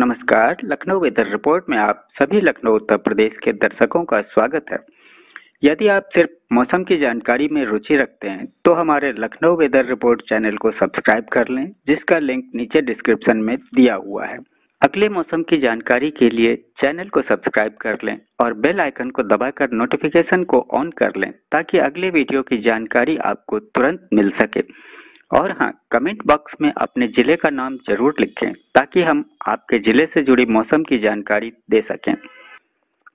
नमस्कार Lucknow weather report में आप सभी लखनऊ उत्तर प्रदेश के दर्शकों का स्वागत है यदि आप सिर्फ मौसम की जानकारी में रुचि रखते हैं तो हमारे लखनऊ वेदर रिपोर्ट चैनल को सब्सक्राइब कर लें जिसका लिंक नीचे डिस्क्रिप्शन में दिया हुआ है अगले मौसम की जानकारी के लिए चैनल को सब्सक्राइब कर लें और बेल आइकन को दबाकर नोटिफिकेशन को ऑन कर लें ताकि अगले वीडियो की जानकारी आपको तुरंत मिल सके और हाँ कमेंट बॉक्स में अपने जिले का नाम जरूर लिखें ताकि हम आपके जिले से जुड़ी मौसम की जानकारी दे सकें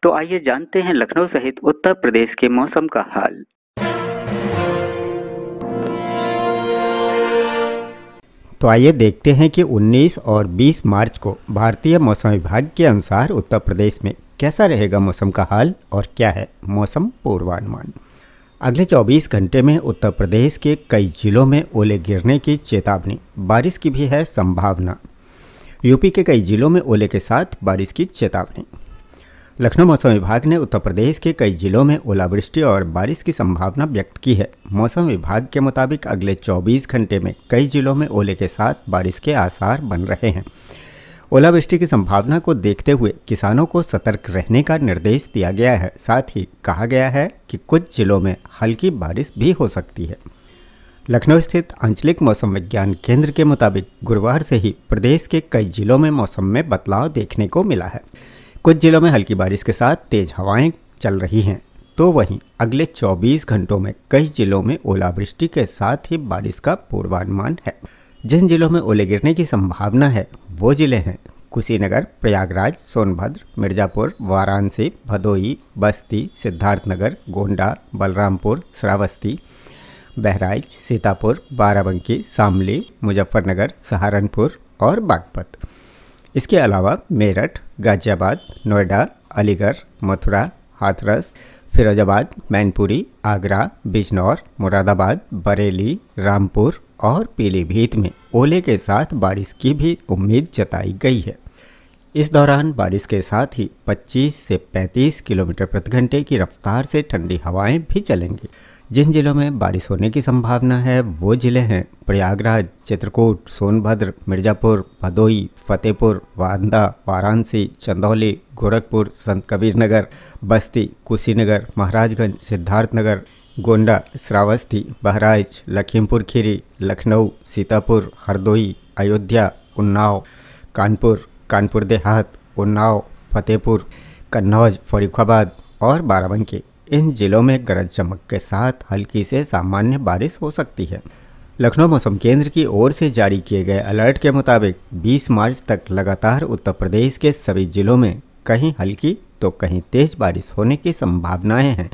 तो आइए जानते हैं लखनऊ सहित उत्तर प्रदेश के मौसम का हाल तो आइए देखते हैं कि 19 और 20 मार्च को भारतीय मौसम विभाग के अनुसार उत्तर प्रदेश में कैसा रहेगा मौसम का हाल और क्या है मौसम पूर्वानुमान अगले 24 घंटे में उत्तर प्रदेश के कई जिलों में ओले गिरने की चेतावनी बारिश की भी है संभावना यूपी के कई जिलों में ओले के साथ बारिश की चेतावनी लखनऊ मौसम विभाग ने उत्तर प्रदेश के कई जिलों में ओलावृष्टि और बारिश की संभावना व्यक्त की है मौसम विभाग के मुताबिक अगले 24 घंटे में कई जिलों में ओले के साथ बारिश के आसार बन रहे हैं ओलावृष्टि की संभावना को देखते हुए किसानों को सतर्क रहने का निर्देश दिया गया है साथ ही कहा गया है कि कुछ जिलों में हल्की बारिश भी हो सकती है लखनऊ स्थित आंचलिक मौसम विज्ञान केंद्र के मुताबिक गुरुवार से ही प्रदेश के कई जिलों में मौसम में बदलाव देखने को मिला है कुछ जिलों में हल्की बारिश के साथ तेज हवाएं चल रही हैं तो वहीं अगले 24 घंटों में कई जिलों में ओलावृष्टि के साथ ही बारिश का पूर्वानुमान है जिन जिलों में ओले गिरने की संभावना है वो ज़िले हैं कुशीनगर प्रयागराज सोनभद्र मिर्ज़ापुर वाराणसी भदोही बस्ती सिद्धार्थनगर गोंडा बलरामपुर श्रावस्ती बहराइच सीतापुर बाराबंकी शामली मुजफ्फरनगर सहारनपुर और बागपत इसके अलावा मेरठ गाजियाबाद नोएडा अलीगढ़ मथुरा हाथरस फिरोजाबाद मैनपुरी आगरा बिजनौर मुरादाबाद बरेली रामपुर और पीलीभीत में ओले के साथ बारिश की भी उम्मीद जताई गई है इस दौरान बारिश के साथ ही 25 से 35 किलोमीटर प्रति घंटे की रफ्तार से ठंडी हवाएं भी चलेंगी जिन जिलों में बारिश होने की संभावना है वो ज़िले हैं प्रयागराज चित्रकूट सोनभद्र मिर्ज़ापुर भदोही फतेहपुर वांदा वाराणसी चंदौली गोरखपुर संत कबीर नगर बस्ती कुशीनगर महाराजगंज सिद्धार्थनगर गोंडा श्रावस्ती बहराइच लखीमपुर खीरी लखनऊ सीतापुर हरदोई अयोध्या उन्नाव कानपुर कानपुर देहात उन्नाव फतेहपुर कन्नौज फरीदाबाद और बाराबंकी इन जिलों में गरज चमक के साथ हल्की से सामान्य बारिश हो सकती है लखनऊ मौसम केंद्र की ओर से जारी किए गए अलर्ट के मुताबिक 20 मार्च तक लगातार उत्तर प्रदेश के सभी जिलों में कहीं हल्की तो कहीं तेज बारिश होने की संभावनाएं हैं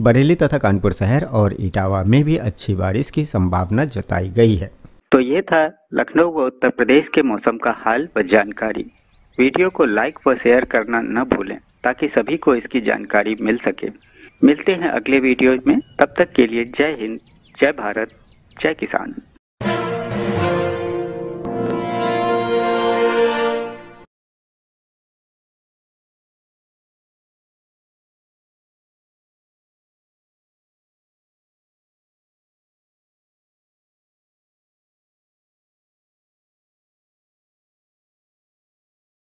बरेली तथा कानपुर शहर और इटावा में भी अच्छी बारिश की संभावना जताई गई है तो ये था लखनऊ व उत्तर प्रदेश के मौसम का हाल व जानकारी वीडियो को लाइक व शेयर करना न भूलें ताकि सभी को इसकी जानकारी मिल सके मिलते हैं अगले वीडियो में तब तक के लिए जय हिंद जय भारत जय किसान